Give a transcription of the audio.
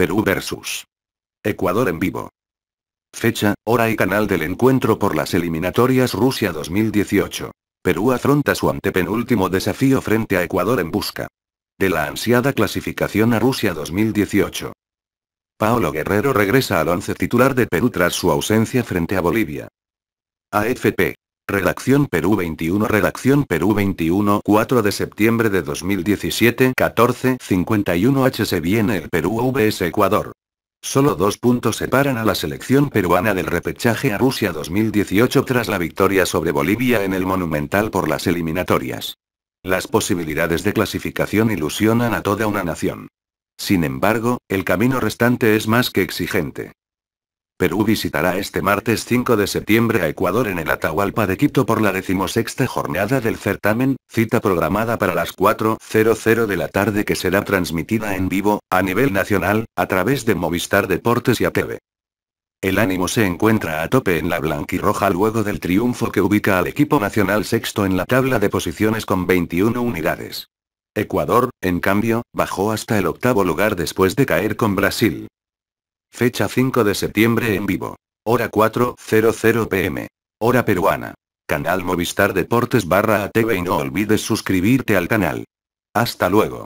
Perú vs. Ecuador en vivo. Fecha, hora y canal del encuentro por las eliminatorias Rusia 2018. Perú afronta su antepenúltimo desafío frente a Ecuador en busca de la ansiada clasificación a Rusia 2018. Paolo Guerrero regresa al once titular de Perú tras su ausencia frente a Bolivia. AFP Redacción Perú 21 Redacción Perú 21 4 de septiembre de 2017 14 51 H se viene el Perú vs Ecuador. Solo dos puntos separan a la selección peruana del repechaje a Rusia 2018 tras la victoria sobre Bolivia en el Monumental por las eliminatorias. Las posibilidades de clasificación ilusionan a toda una nación. Sin embargo, el camino restante es más que exigente. Perú visitará este martes 5 de septiembre a Ecuador en el Atahualpa de Quito por la decimosexta jornada del certamen, cita programada para las 4.00 de la tarde que será transmitida en vivo, a nivel nacional, a través de Movistar Deportes y ATV. El ánimo se encuentra a tope en la blanquirroja luego del triunfo que ubica al equipo nacional sexto en la tabla de posiciones con 21 unidades. Ecuador, en cambio, bajó hasta el octavo lugar después de caer con Brasil. Fecha 5 de septiembre en vivo. Hora 4.00 pm. Hora peruana. Canal Movistar Deportes barra ATV y no olvides suscribirte al canal. Hasta luego.